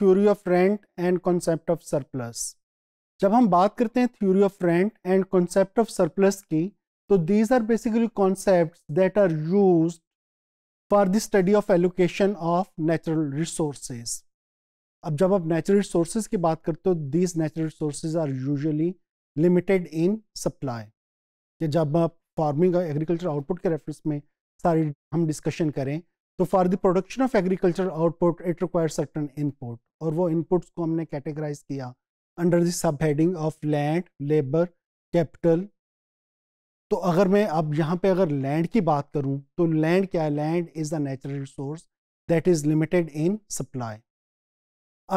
Theory of rent and concept of surplus जब हम बात करते हैं theory of rent and concept of surplus की तो these are basically concept that are use for the study of allocation of natural resources अब जब आप नेचुरल रिसोर्सेज की बात करते हो these natural resources are usually limited in supply या जब आप फार्मिंग और एग्रीकल्चर आउटपुट के रेफरेंस में सारी हम डिस्कशन करें तो for the production of agriculture output it require certain input और वो इनपुट्स को हमने कैटेगराइज किया under the sub heading of land labour capital तो अगर मैं अब यहाँ पे अगर लैंड की बात करूँ तो लैंड क्या है land is the natural resource that is limited in supply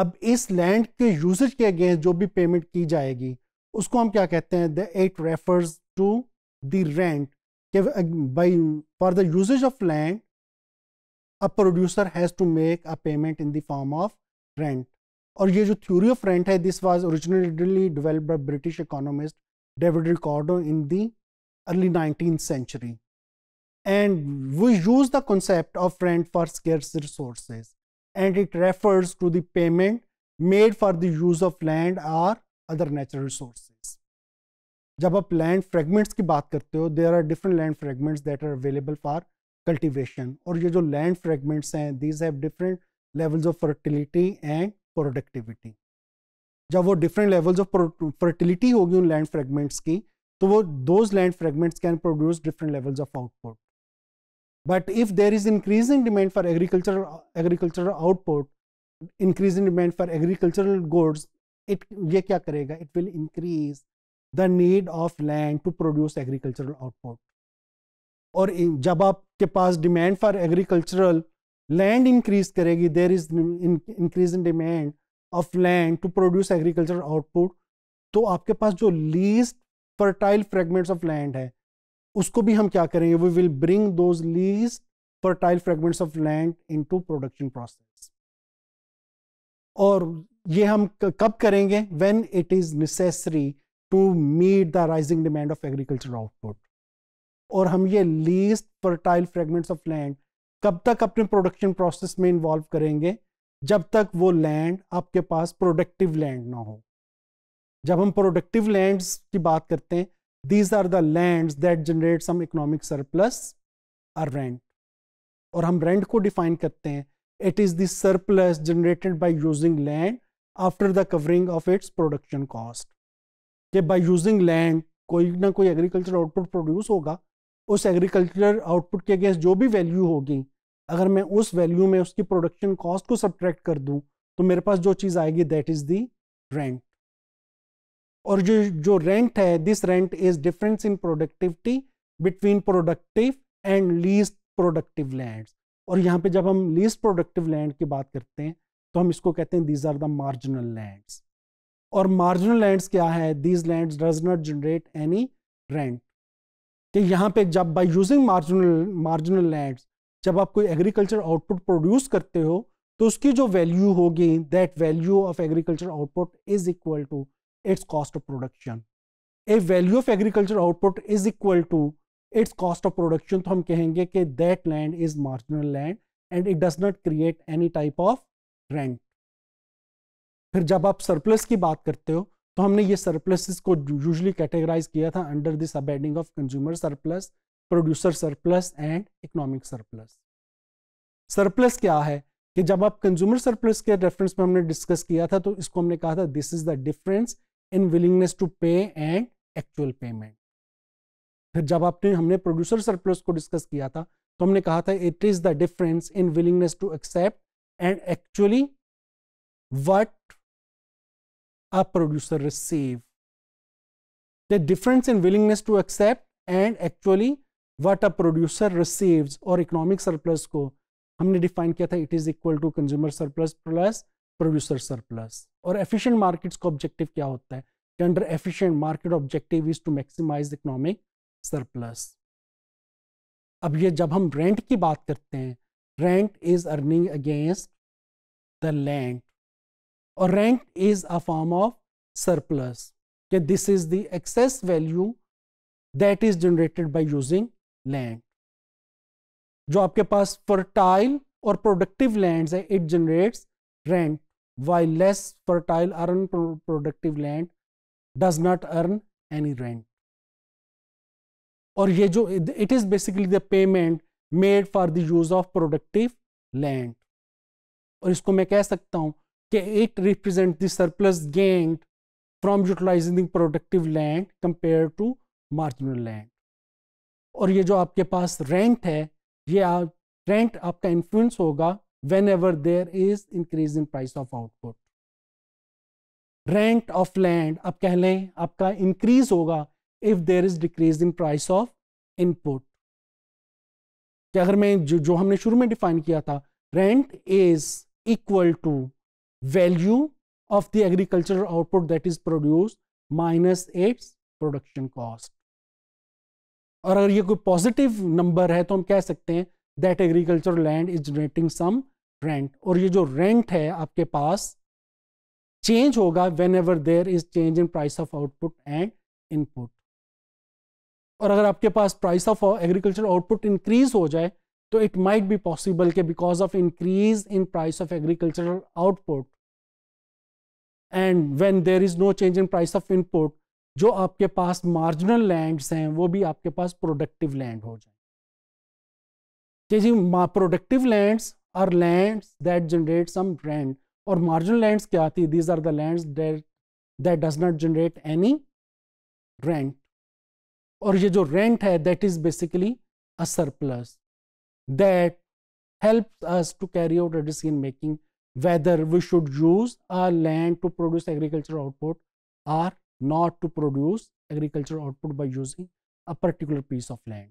अब इस लैंड के यूजेज के अगेंस्ट जो भी पेमेंट की जाएगी उसको हम क्या कहते हैं the it refers to the rent by for the usages of land a producer has to make a payment in the form of rent. और ये जो theory of rent this was originally developed by British economist David Ricardo in the early 19th century. And we use the concept of rent for scarce resources, and it refers to the payment made for the use of land or other natural resources. जब आप land fragments there are different land fragments that are available for cultivation और ये जो land fragments हैं these have different levels of fertility and productivity जब वो different levels of fertility होगी उन लैंड फ्रेगमेंट्स की तो वो those land fragments can produce different levels of output but if there is increase in demand for agriculture agricultural output increase in demand for agricultural goods it ये क्या करेगा it will increase the need of land to produce agricultural output और जब आपके पास demand for agricultural land increase करेगी there is increase in demand of land to produce agriculture output तो आपके पास जो least fertile fragments of land है उसको भी हम क्या करेंगे we will bring those least fertile fragments of land into production process और ये हम कब करेंगे when it is necessary to meet the rising demand of agriculture output और हम ये least fertile fragments of land कब तक अपने प्रोडक्शन प्रोसेस में इन्वॉल्व करेंगे जब तक वो लैंड आपके पास प्रोडक्टिव लैंड ना हो जब हम प्रोडक्टिव लैंड्स की बात करते हैं these are the lands that generate some economic surplus or rent और हम रेंट को डिफाइन करते हैं it is surplus generated by using land after the covering of its production cost के बाई यूजिंग लैंड कोई ना कोई एग्रीकल्चर आउटपुट प्रोड्यूस होगा उस एग्रीकल्चर आउटपुट के अगेंस्ट जो भी वैल्यू होगी अगर मैं उस वैल्यू में उसकी प्रोडक्शन कॉस्ट को सब्ट्रैक्ट कर दूं तो मेरे पास जो चीज़ आएगी दैट इज़ दी रेंट और जो जो रेंट है this rent is difference in productivity between productive and least productive land और यहाँ पे जब हम लीज प्रोडक्टिव लैंड की बात करते हैं तो हम इसको कहते हैं these are the marginal lands और मार्जिनल लैंड्स क्या है these land does not generate any rent कि यहाँ पे जब by using marginal marginal land जब आप कोई एग्रीकल्चर आउटपुट प्रोड्यूस करते हो तो उसकी जो वैल्यू होगी that value of agriculture output is equal to its cost of production a value of agriculture output is equal to its cost of production तो हम कहेंगे कि that land is marginal land and it does not create any type of rent फिर जब आप surplus की बात करते हो तो हमने ये सरप्लस को यूजली कैटेगराइज किया था अंडर दिस अबेडिंग of consumer surplus producer surplus and economic surplus surplus क्या है कि जब आप कंज्यूमर सरप्लस के रेफरेंस में हमने डिस्कस किया था तो इसको हमने कहा था this is the difference in willingness to pay and actual payment फिर जब आपने हमने प्रोड्यूसर सरप्लस को डिस्कस किया था तो हमने कहा था it is the difference in willingness to accept and actually what a producer receive. The difference in willingness to accept and actually what a producer receives or economic surplus ko humne define kiya tha it is equal to consumer surplus plus producer surplus or efficient markets का objective kya hota hai ki under efficient market objective is to maximize economic surplus ab ye jab hum rent ki baat karte hain rent is earning against the land और rent is a form of surplus कि this is the excess value that is generated by using land जो आपके पास fertile और productive lands है it generates rent while less fertile अर्न productive land does not earn any rent और ये जो it is basically the payment made for the use of productive land और इसको मैं कह सकता हूं कि it represent the surplus gained from utilising productive land compare to marginal land और ये जो आपके पास रेंट है ये आप रेंट आपका इन्फ्लुएंस होगा whenever there is increase in price of output rent of land आप कह लें आपका इंक्रीज होगा if there is decrease in price of input अगर मैं जो, जो हमने शुरू में डिफाइन किया था rent is equal to value of the agricultural output that is produced minus its production cost और अगर ये कोई पॉजिटिव नंबर है तो हम कह सकते हैं that agriculture land is generating some rent और ये जो रेंट है आपके पास चेंज होगा whenever there is change in price of output and input और अगर आपके पास price of agriculture output increase हो जाए तो इट माइट बी पॉसिबल के because of increase in price of agricultural output and when there is no change in price of input जो आपके पास मार्जिनल लैंड्स हैं वो भी आपके पास प्रोडक्टिव लैंड हो जाए जी productive lands are lands that generate some rent और मार्जिनल लैंड्स क्या आती है these are the lands that does not generate any rent और ये जो रेंट है that is basically a surplus that helps us to carry out a decision making whether we should use our land to produce agricultural output or not to produce agricultural output by using a particular piece of land.